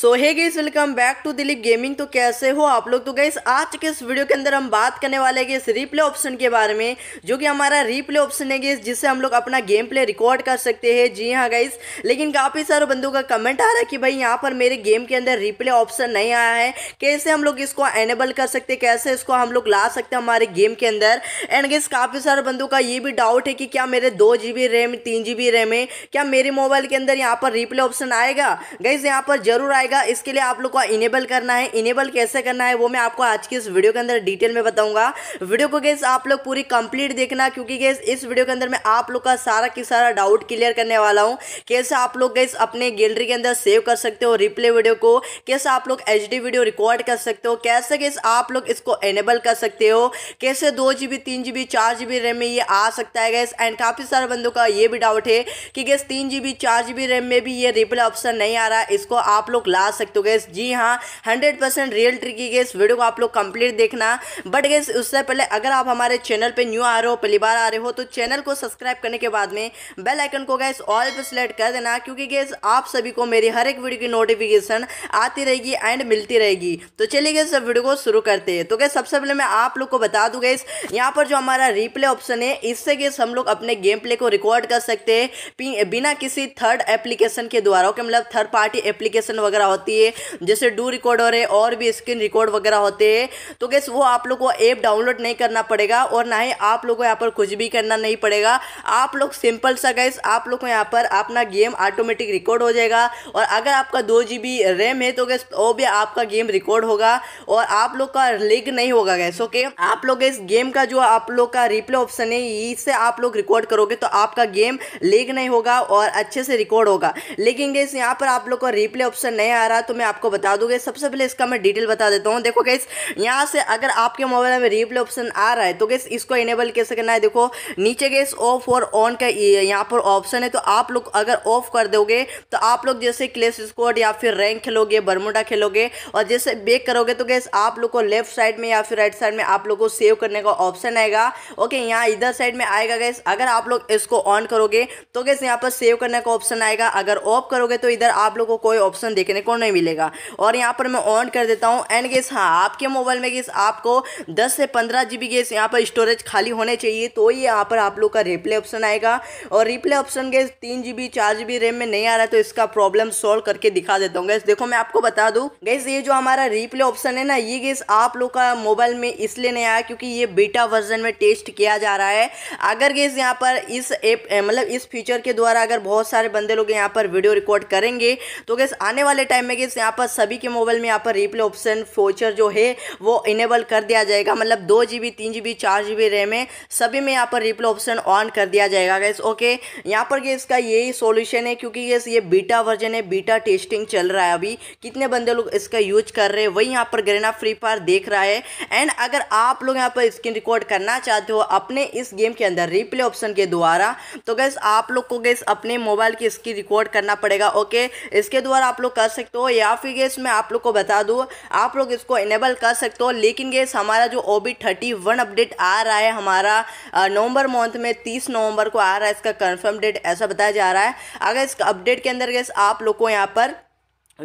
so hi guys welcome back to Dilip gaming तो कैसे हो आप लोग तो गईस आज के इस वीडियो के अंदर हम बात करने वाले हैं इस रीप्ले ऑप्शन के बारे में जो कि हमारा रीप्ले ऑप्शन है गेस जिससे हम लोग अपना गेम प्ले रिकॉर्ड कर सकते हैं जी हाँ गईस लेकिन काफ़ी सारे बंदों का कमेंट आ रहा है कि भाई यहाँ पर मेरे गेम के अंदर रिप्ले ऑप्शन नहीं आया है कैसे हम लोग इसको एनेबल कर सकते कैसे इसको हम लोग ला सकते हैं हमारे गेम के अंदर एंड गेस काफ़ी सारे बंदों का ये भी डाउट है कि क्या मेरे दो जी रैम तीन जी रैम है क्या मेरे मोबाइल के अंदर यहाँ पर रिप्ले ऑप्शन आएगा गईस यहाँ पर जरूर आएगा आएगा इसके लिए आप लोग को इनेबल करना है इनेबल कैसे करना है वो मैं आपको आज की इस वीडियो के अंदर डिटेल में बताऊंगा वीडियो को गैस आप लोग पूरी कंप्लीट देखना क्योंकि गैस इस वीडियो के अंदर मैं आप लोग का सारा की सारा डाउट क्लियर करने वाला हूँ कैसे आप लोग गैस अपने गैलरी के अंदर सेव कर सकते हो रिप्ले वीडियो को कैसे आप लोग एच वीडियो रिकॉर्ड कर सकते हो कैसे गैस आप लोग इसको एनेबल कर सकते हो कैसे दो जी बी तीन जी बी चार जी बी रैम में ये आ सकता है गैस एंड काफ़ी सारे बंदों का ये भी डाउट है कि गैस तीन जी बी चार जी बी रैम में भी ये रिप्ले ऑप्शन नहीं आ रहा है इसको आप लोग ला सकते हो गैस जी हाँ हंड्रेड परसेंट रियल ट्रिक की गैस वीडियो को आप लोग कंप्लीट देखना बट गैस उससे पहले अगर आप हमारे चैनल पे न्यू आ रहे हो पहली बार आ रहे हो तो चैनल को सब्सक्राइब करने के बाद में बेल आइकन को गैस ऑल पर सिलेक्ट कर देना क्योंकि गैस आप सभी को मेरी हर एक वीडियो की नोटिफिकेशन आती रहेगी एंड मिलती रहेगी तो चलिए गैस वीडियो को शुरू करते हैं तो गैस सबसे पहले मैं आप लोग को बता दूँ गैस यहाँ पर जो हमारा रिप्ले ऑप्शन है इससे गैस हम लोग अपने गेम प्ले को रिकॉर्ड कर सकते हैं बिना किसी थर्ड एप्लीकेशन के द्वारा मतलब थर्ड पार्टी एप्लीकेशन वगैरह होती है जैसे डू रिकॉर्डर और और भी स्क्रीन रिकॉर्ड वगैरह होते हैं तो गैस वो आप लोग को ऐप डाउनलोड नहीं करना पड़ेगा और ना ही आप लोग को यहाँ पर कुछ भी करना नहीं पड़ेगा आप लोग सिंपल सा गैस आप लोग को यहाँ पर अपना गेम ऑटोमेटिक रिकॉर्ड हो जाएगा और अगर आपका दो जी रैम है तो गैस वो भी आपका गेम रिकॉर्ड होगा और आप लोग का लिग नहीं होगा गैस ओके आप लोग इस गेम का जो आप लोग का रिप्ले ऑप्शन है इससे आप लोग रिकॉर्ड करोगे तो आपका गेम लीक नहीं होगा और अच्छे से रिकॉर्ड होगा लेकिन गैस यहाँ पर आप लोग का रिप्ले ऑप्शन नहीं आ रहा है तो मैं आपको बता दूंगी सबसे पहले इसका मैं डिटेल बता देता हूँ देखो गैस यहाँ से अगर आपके मोबाइल में रिप्ले ऑप्शन आ रहा है तो गैस इसको इनेबल कैसे करना है देखो नीचे गैस ऑफ और ऑन का यहाँ पर ऑप्शन है तो आप लोग अगर ऑफ कर दोगे तो आप लोग जैसे क्लेस स्कोड या फिर रैंक खेलोगे बरमोडा खेलोगे और जैसे बेक करोगे तो गैस आप लोग को लेफ्ट साइड में या फिर राइट साइड में आप लोग को सेव करने का ऑप्शन आएगा ओके यहाँ इधर साइड में आएगा गैस अगर आप लोग इसको ऑन करोगे तो गैस यहाँ पर सेव करने का ऑप्शन आएगा अगर ऑफ करोगे तो इधर आप लोग को कोई ऑप्शन देखने देखने को नहीं मिलेगा और यहाँ पर मैं ऑन कर देता हूँ एंड गेस हाँ आपके मोबाइल में गेस आपको दस से पंद्रह जी बी गेस यहाँ पर स्टोरेज खाली होने चाहिए तो ये यहाँ पर आप लोग का रिप्ले ऑप्शन आएगा और रिप्ले ऑप्शन गेस तीन जी बी चार जी बी रैम में नहीं आ रहा है तो इसका प्रॉब्लम सॉल्व करके दिखा देता हूँ गैस देखो मैं आपको बता दूँ गैस ये जो हमारा रिप्ले ऑप्शन है ना ये गैस आप लोग का मोबाइल में इसलिए नहीं आया क्योंकि ये बीटा वर्जन में टेस्ट किया जा रहा है अगर गैस यहाँ पर इस ऐप मतलब इस फीचर के द्वारा अगर बहुत सारे बंदे लोग यहाँ पर वीडियो रिकॉर्ड करेंगे तो गैस आने वाले टाइम में किस यहाँ पर सभी के मोबाइल में यहाँ पर रिप्ले ऑप्शन फोचर जो है वो इनेबल कर दिया जाएगा मतलब दो जी बी तीन जी बी चार जी बी रैम है सभी में यहाँ पर रिप्ले ऑप्शन ऑन कर दिया जाएगा गैस ओके यहाँ पर गैस का यही सोल्यूशन है क्योंकि गैस ये बीटा वर्जन है बीटा टेस्टिंग चल रहा है अभी कितने बंदे लोग इसका यूज कर रहे हैं वही यहाँ पर ग्रेना फ्री फायर देख रहा है एंड अगर आप लोग यहाँ पर स्क्रीन रिकॉर्ड करना चाहते हो अपने इस गेम के अंदर रिप्ले ऑप्शन के द्वारा तो गैस आप लोग को गैस अपने मोबाइल की स्क्रीन रिकॉर्ड करना पड़ेगा ओके इसके द्वारा आप लोग कर सकते हो या फिर गेस मैं आप लोग को बता दूँ आप लोग इसको इनेबल कर सकते हो लेकिन गेस हमारा जो O B thirty one update आ रहा है हमारा नवंबर मंथ में तीस नवंबर को आ रहा है इसका कन्फर्म डेट ऐसा बताया जा रहा है अगर इस अपडेट के अंदर गेस आप लोग को यहाँ पर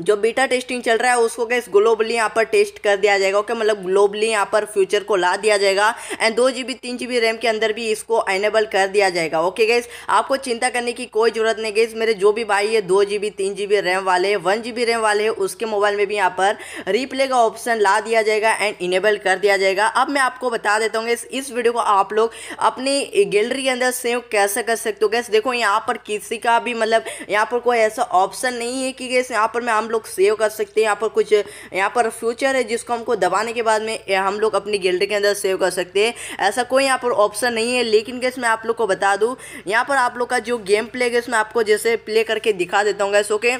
जो बीटा टेस्टिंग चल रहा है उसको गैस ग्लोबली यहाँ पर टेस्ट कर दिया जाएगा ओके मतलब ग्लोबली यहाँ पर फ्यूचर को ला दिया जाएगा एंड दो जी बी तीन जी बी रैम के अंदर भी इसको एनेबल कर दिया जाएगा ओके गैस आपको चिंता करने की कोई ज़रूरत नहीं गैस मेरे जो भी भाई है दो जी बी तीन जी बी रैम वाले वन जी बी रैम वाले है उसके मोबाइल में भी यहाँ पर रिप्ले का ऑप्शन ला दिया जाएगा एंड इनेबल कर दिया जाएगा अब मैं आपको बता देता हूँ गैस इस वीडियो को आप लोग अपनी गैलरी के अंदर सेव कैसे कर सकते हो गैस देखो यहाँ पर किसी का भी मतलब यहाँ पर कोई ऐसा ऑप्शन नहीं है कि गैस यहाँ पर मैं हम लोग सेव कर सकते हैं यहाँ पर कुछ यहाँ पर फ्यूचर है जिसको हमको दबाने के बाद में हम लोग अपनी गैलरी के अंदर सेव कर सकते हैं ऐसा कोई यहाँ पर ऑप्शन नहीं है लेकिन गैस मैं आप लोग को बता दूँ यहाँ पर आप लोग का जो गेम प्ले गैस मैं आपको जैसे प्ले करके दिखा देता हूँ गैस ओके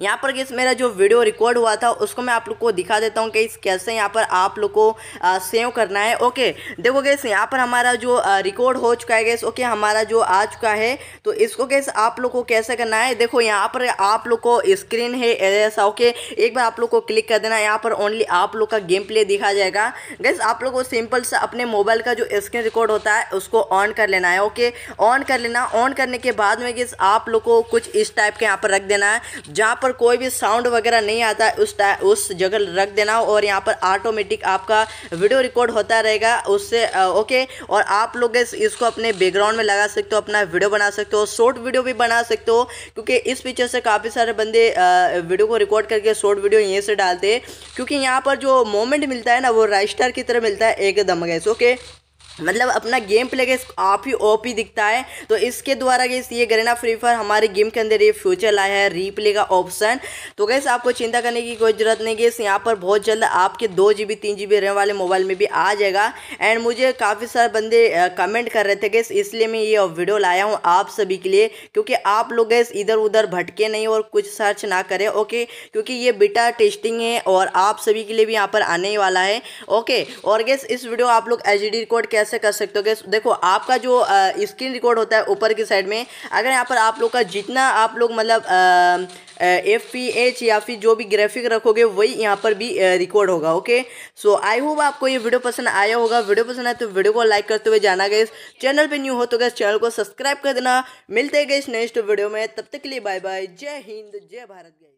यहाँ पर गैस मेरा जो वीडियो रिकॉर्ड हुआ था उसको मैं आप लोग को दिखा देता हूँ कि कैसे यहाँ पर आप लोग को सेव करना है ओके देखो गैस यहाँ पर हमारा जो रिकॉर्ड हो चुका है गैस ओके हमारा जो आ चुका है तो इसको गैस आप लोग को कैसे करना है देखो यहाँ पर आप लोग को स्क्रीन है ऐसा ओके एक बार आप लोग को क्लिक कर देना यहाँ पर ओनली आप लोग का गेम प्ले दिखा जाएगा गैस आप लोग को सिंपल सा अपने मोबाइल का जो स्क्रीन रिकॉर्ड होता है उसको ऑन कर लेना है ओके ऑन कर लेना ऑन करने के बाद में गैस आप लोग को कुछ इस टाइप के यहाँ पर रख देना है जहाँ पर पर कोई भी साउंड वगैरह नहीं आता उस उस जगह रख देना और यहाँ पर ऑटोमेटिक आपका वीडियो रिकॉर्ड होता रहेगा उससे ओके और आप लोग इसको अपने बैकग्राउंड में लगा सकते हो अपना वीडियो बना सकते हो शॉर्ट वीडियो भी बना सकते हो क्योंकि इस फीचर से काफ़ी सारे बंदे वीडियो को रिकॉर्ड करके शॉर्ट वीडियो यहीं से डालते हैं क्योंकि यहाँ पर जो मोमेंट मिलता है ना वो राइस्टार की तरह मिलता है एकदम गैस ओके मतलब अपना गेम प्ले गेस आप ही ओपी दिखता है तो इसके द्वारा गैस ये गरेना फ्री फायर हमारे गेम के अंदर ये फ्यूचर लाया है रीप्ले का ऑप्शन तो गैस आपको चिंता करने की कोई ज़रूरत नहीं गैस यहाँ पर बहुत जल्द आपके दो जी बी तीन जी बी रैम वाले मोबाइल में भी आ जाएगा एंड मुझे काफ़ी सारे बंदे कमेंट कर रहे थे गैस इसलिए मैं ये वीडियो लाया हूँ आप सभी के लिए क्योंकि आप लोग गैस इधर उधर भटके नहीं और कुछ सर्च ना करें ओके क्योंकि ये बिटा टेस्टिंग है और आप सभी के लिए भी यहाँ पर आने वाला है ओके और गैस इस वीडियो आप लोग एच डी कोड कैसे कैसे कर सकते हो देखो आपका जो स्क्रीन रिकॉर्ड होता है ऊपर की साइड में अगर यहाँ पर आप लोग का जितना आप लोग मतलब एफ पी एच या फिर जो भी ग्राफिक रखोगे वही यहाँ पर भी रिकॉर्ड होगा ओके सो आई होप आपको ये वीडियो पसंद आया होगा वीडियो पसंद आए तो वीडियो को लाइक करते हुए जाना गए चैनल पे न्यू हो तो गए चैनल को सब्सक्राइब कर देना मिलते गए इस नेक्स्ट वीडियो में तब तक के लिए बाय बाय जय हिंद जय भारत जय